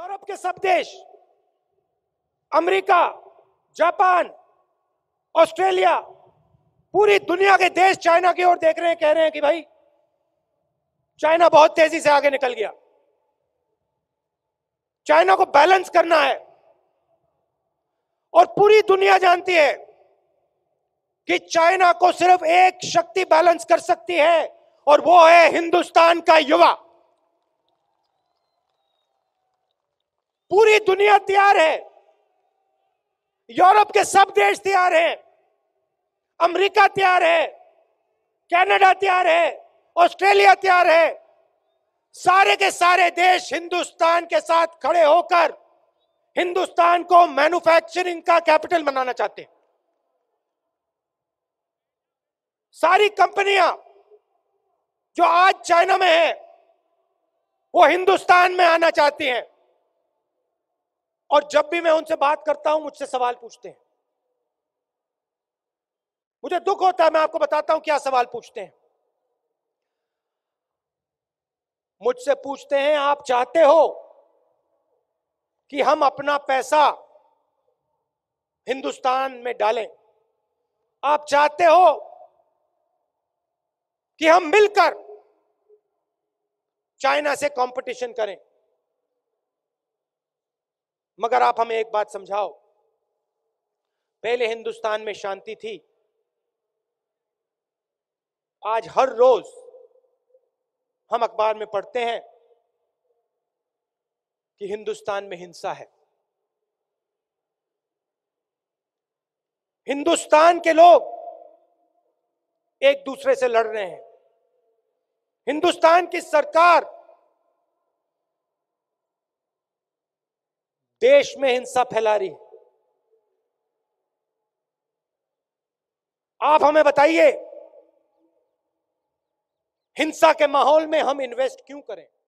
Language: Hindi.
यूरोप के सब देश अमेरिका जापान ऑस्ट्रेलिया पूरी दुनिया के देश चाइना की ओर देख रहे हैं कह रहे हैं कि भाई चाइना बहुत तेजी से आगे निकल गया चाइना को बैलेंस करना है और पूरी दुनिया जानती है कि चाइना को सिर्फ एक शक्ति बैलेंस कर सकती है और वो है हिंदुस्तान का युवा पूरी दुनिया तैयार है यूरोप के सब देश तैयार हैं अमेरिका तैयार है कनाडा तैयार है ऑस्ट्रेलिया तैयार है सारे के सारे देश हिंदुस्तान के साथ खड़े होकर हिंदुस्तान को मैन्युफैक्चरिंग का कैपिटल बनाना चाहते हैं सारी कंपनियां जो आज चाइना में है वो हिंदुस्तान में आना चाहती हैं और जब भी मैं उनसे बात करता हूं मुझसे सवाल पूछते हैं मुझे दुख होता है मैं आपको बताता हूं क्या सवाल पूछते हैं मुझसे पूछते हैं आप चाहते हो कि हम अपना पैसा हिंदुस्तान में डालें आप चाहते हो कि हम मिलकर चाइना से कंपटीशन करें मगर आप हमें एक बात समझाओ पहले हिंदुस्तान में शांति थी आज हर रोज हम अखबार में पढ़ते हैं कि हिंदुस्तान में हिंसा है हिंदुस्तान के लोग एक दूसरे से लड़ रहे हैं हिंदुस्तान की सरकार देश में हिंसा फैला रही आप हमें बताइए हिंसा के माहौल में हम इन्वेस्ट क्यों करें